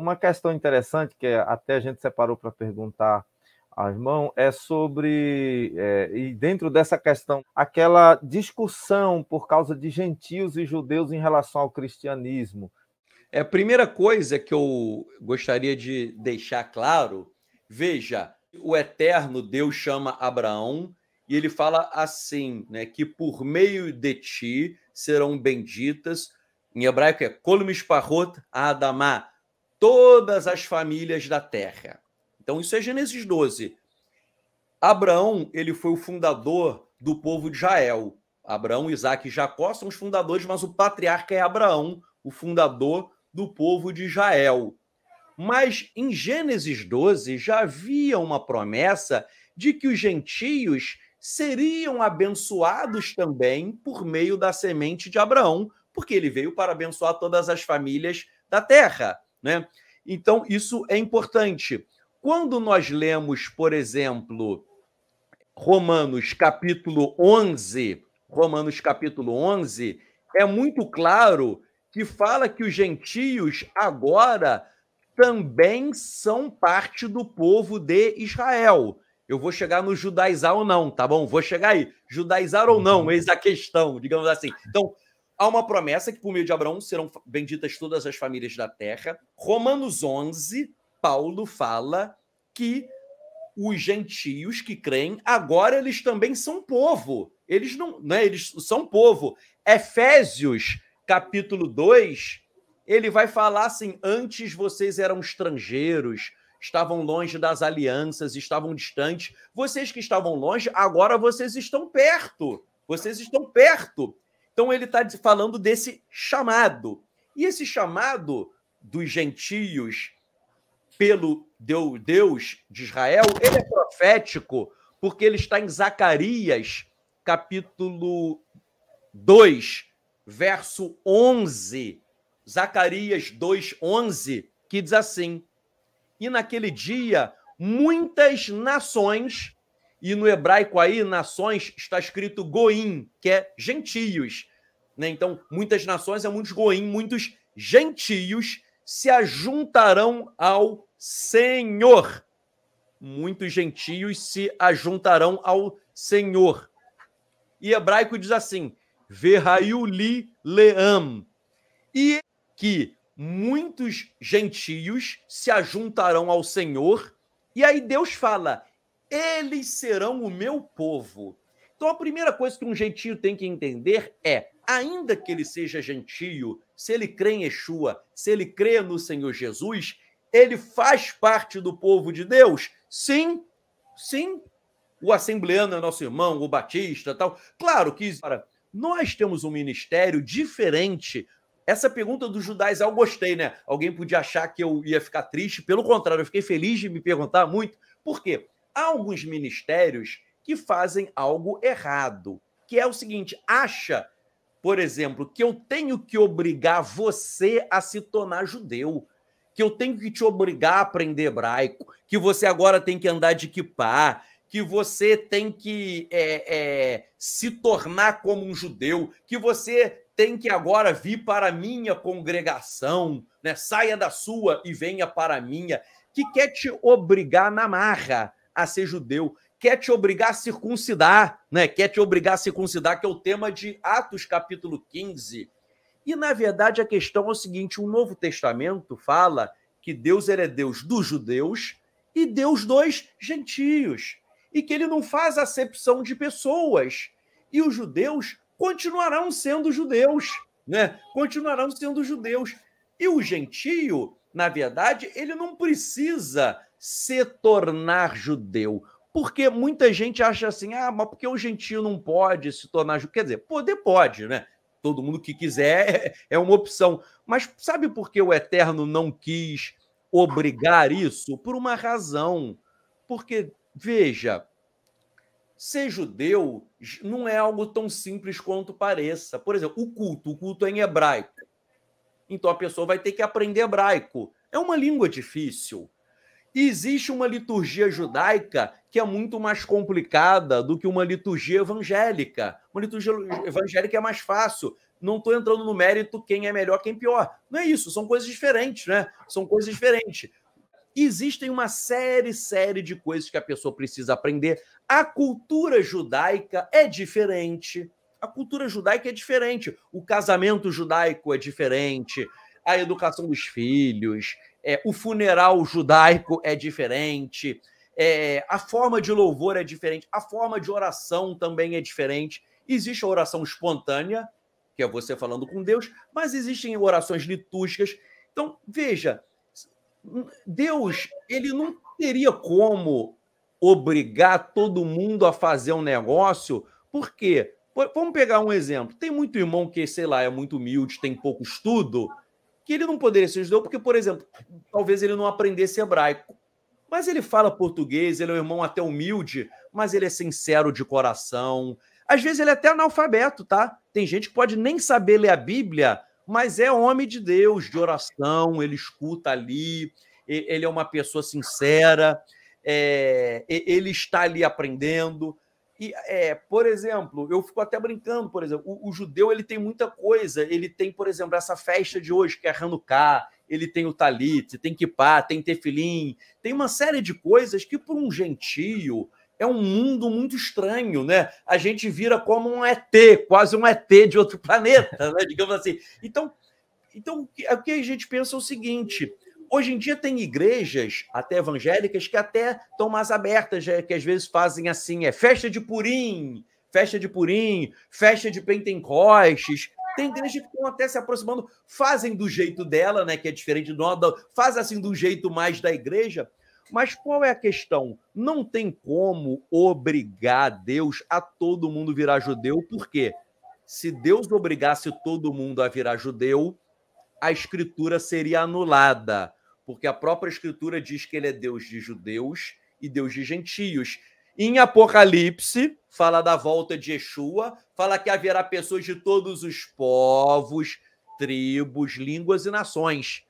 Uma questão interessante que até a gente separou para perguntar ao irmão é sobre, é, e dentro dessa questão, aquela discussão por causa de gentios e judeus em relação ao cristianismo. É a primeira coisa que eu gostaria de deixar claro, veja, o eterno Deus chama Abraão e ele fala assim, né, que por meio de ti serão benditas, em hebraico é kol parrot adamá, todas as famílias da terra. Então isso é Gênesis 12. Abraão, ele foi o fundador do povo de Israel. Abraão, Isaac e Jacó são os fundadores, mas o patriarca é Abraão, o fundador do povo de Israel. Mas em Gênesis 12 já havia uma promessa de que os gentios seriam abençoados também por meio da semente de Abraão, porque ele veio para abençoar todas as famílias da terra. Né? Então, isso é importante. Quando nós lemos, por exemplo, Romanos capítulo 11, Romanos capítulo 11, é muito claro que fala que os gentios agora também são parte do povo de Israel. Eu vou chegar no judaizar ou não, tá bom? Vou chegar aí. Judaizar ou não, uhum. eis a questão, digamos assim. Então, Há uma promessa que, por meio de Abraão, serão benditas todas as famílias da terra. Romanos 11, Paulo fala que os gentios que creem, agora eles também são povo. Eles não, né, eles são povo. Efésios, capítulo 2, ele vai falar assim: "Antes vocês eram estrangeiros, estavam longe das alianças, estavam distantes. Vocês que estavam longe, agora vocês estão perto. Vocês estão perto. Então ele está falando desse chamado. E esse chamado dos gentios pelo Deus de Israel, ele é profético, porque ele está em Zacarias, capítulo 2, verso 11. Zacarias 2, 11, que diz assim: E naquele dia muitas nações, e no hebraico aí, nações, está escrito goim, que é gentios. Né? Então, muitas nações, é muitos goim, muitos gentios se ajuntarão ao Senhor. Muitos gentios se ajuntarão ao Senhor. E hebraico diz assim: li leam. E que muitos gentios se ajuntarão ao Senhor. E aí Deus fala: eles serão o meu povo. Então a primeira coisa que um gentio tem que entender é: ainda que ele seja gentio, se ele crê em Yeshua, se ele crê no Senhor Jesus, ele faz parte do povo de Deus? Sim, sim. O assembleano é nosso irmão, o batista tal. Claro que isso. nós temos um ministério diferente. Essa pergunta dos judais eu gostei, né? Alguém podia achar que eu ia ficar triste. Pelo contrário, eu fiquei feliz de me perguntar muito. Por quê? Há alguns ministérios que fazem algo errado, que é o seguinte, acha por exemplo, que eu tenho que obrigar você a se tornar judeu, que eu tenho que te obrigar a aprender hebraico, que você agora tem que andar de kippah, que você tem que é, é, se tornar como um judeu, que você tem que agora vir para a minha congregação, né? saia da sua e venha para a minha, que quer te obrigar na marra a ser judeu quer te obrigar a circuncidar, né? Quer te obrigar a circuncidar, que é o tema de Atos capítulo 15. E na verdade a questão é o seguinte: o Novo Testamento fala que Deus ele é Deus dos judeus e Deus dos gentios, e que ele não faz acepção de pessoas. E os judeus continuarão sendo judeus, né? Continuarão sendo judeus. E o gentio, na verdade, ele não precisa se tornar judeu porque muita gente acha assim, ah, mas porque o gentio não pode se tornar. Quer dizer, poder pode, né? Todo mundo que quiser é, é uma opção. Mas sabe por que o Eterno não quis obrigar isso? Por uma razão. Porque, veja, ser judeu não é algo tão simples quanto pareça. Por exemplo, o culto, o culto é em hebraico. Então a pessoa vai ter que aprender hebraico. É uma língua difícil existe uma liturgia judaica que é muito mais complicada do que uma liturgia evangélica. Uma liturgia evangélica é mais fácil. Não estou entrando no mérito quem é melhor, quem pior. Não é isso, são coisas diferentes, né? São coisas diferentes. Existem uma série, série de coisas que a pessoa precisa aprender. A cultura judaica é diferente. A cultura judaica é diferente. O casamento judaico é diferente. A educação dos filhos, é, o funeral judaico é diferente, é, a forma de louvor é diferente, a forma de oração também é diferente. Existe a oração espontânea, que é você falando com Deus, mas existem orações litúrgicas. Então, veja, Deus, ele não teria como obrigar todo mundo a fazer um negócio, por quê? Vamos pegar um exemplo. Tem muito irmão que, sei lá, é muito humilde, tem pouco estudo, que ele não poderia ser judeu, porque, por exemplo, talvez ele não aprendesse hebraico. Mas ele fala português, ele é um irmão até humilde, mas ele é sincero de coração. Às vezes ele é até analfabeto, tá? Tem gente que pode nem saber ler a Bíblia, mas é homem de Deus, de oração, ele escuta ali, ele é uma pessoa sincera, é, ele está ali aprendendo. E, é, por exemplo, eu fico até brincando, por exemplo, o, o, judeu ele tem muita coisa. Ele tem, por exemplo, essa festa de hoje, que é Hanukkah, ele tem o talit, tem kippah, tem tefilim, tem uma série de coisas que, para um gentio, é um mundo muito estranho, né? A gente vira como um ET, quase um ET de outro planeta, né? digamos assim. Então, então, o que a gente pensa é o seguinte: Hoje em dia tem igrejas, até evangélicas, que até estão mais abertas, é, que às vezes fazem assim, é festa de Purim, festa de Purim, festa de Pentecostes. Tem igrejas que estão até se aproximando, fazem do jeito dela, né, que é diferente do nosso, faz assim do jeito mais da igreja. Mas qual é a questão? Não tem como obrigar Deus a todo mundo virar judeu, porque se Deus obrigasse todo mundo a virar judeu, a escritura seria anulada porque a própria Escritura diz que ele é Deus de judeus e Deus de gentios. Em Apocalipse, fala da volta de Yeshua, fala que haverá pessoas de todos os povos, tribos, línguas e nações.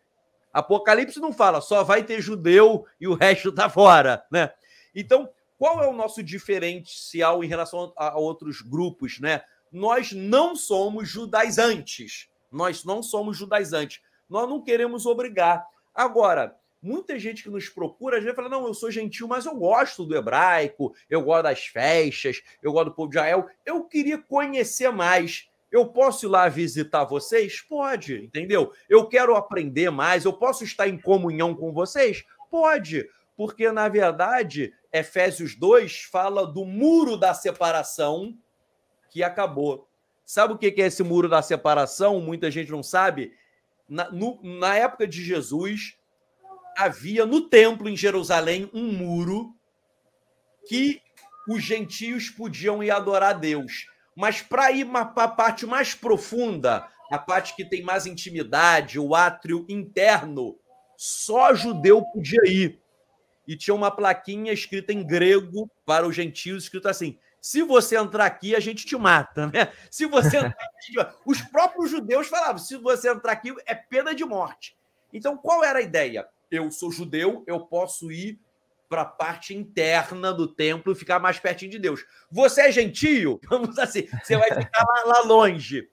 Apocalipse não fala, só vai ter judeu e o resto tá fora, né? Então, qual é o nosso diferencial em relação a, outros grupos, né? Nós não somos judaizantes. Nós não somos judaizantes. Nós não queremos obrigar. Agora, muita gente que nos procura, às vezes fala: não, eu sou gentil, mas eu gosto do hebraico, eu gosto das festas, eu gosto do povo de Israel, eu queria conhecer mais. Eu posso ir lá visitar vocês? Pode, entendeu? Eu quero aprender mais, eu posso estar em comunhão com vocês? Pode, porque na verdade, Efésios 2 fala do muro da separação que acabou. Sabe o que é esse muro da separação? Muita gente não sabe na, no, na época de Jesus, havia no templo em Jerusalém um muro que os gentios podiam ir adorar a Deus. Mas para ir para a parte mais profunda, a parte que tem mais intimidade, o átrio interno, só judeu podia ir. E tinha uma plaquinha escrita em grego para os gentios, escrito assim: se você entrar aqui, a gente te mata, né? Se você entrar aqui, os próprios judeus falavam, se você entrar aqui, é pena de morte. Então, qual era a ideia? Eu sou judeu, eu posso ir para a parte interna do templo e ficar mais pertinho de Deus. Você é gentio? Vamos assim, você vai ficar lá, lá longe.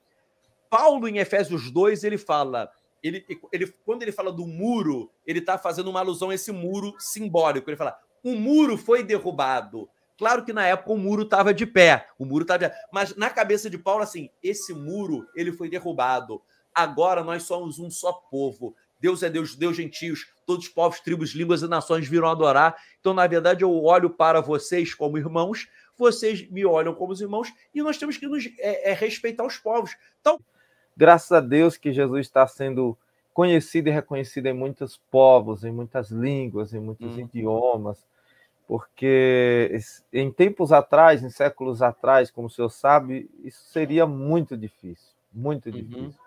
Paulo, em Efésios 2, ele fala, ele, ele, quando ele fala do muro, ele está fazendo uma alusão a esse muro simbólico. Ele fala, um muro foi derrubado, Claro que na época o muro estava de pé, o muro estava, mas na cabeça de Paulo assim, esse muro ele foi derrubado. Agora nós somos um só povo. Deus é Deus, Deus gentios, todos os povos, tribos, línguas e nações viram adorar. Então, na verdade, eu olho para vocês como irmãos, vocês me olham como os irmãos e nós temos que nos é, é, respeitar os povos. Então, graças a Deus que Jesus está sendo conhecido e reconhecido em muitos povos, em muitas línguas, em muitos hum. idiomas porque em tempos atrás, em séculos atrás, como o senhor sabe, isso seria muito difícil, muito uhum. difícil.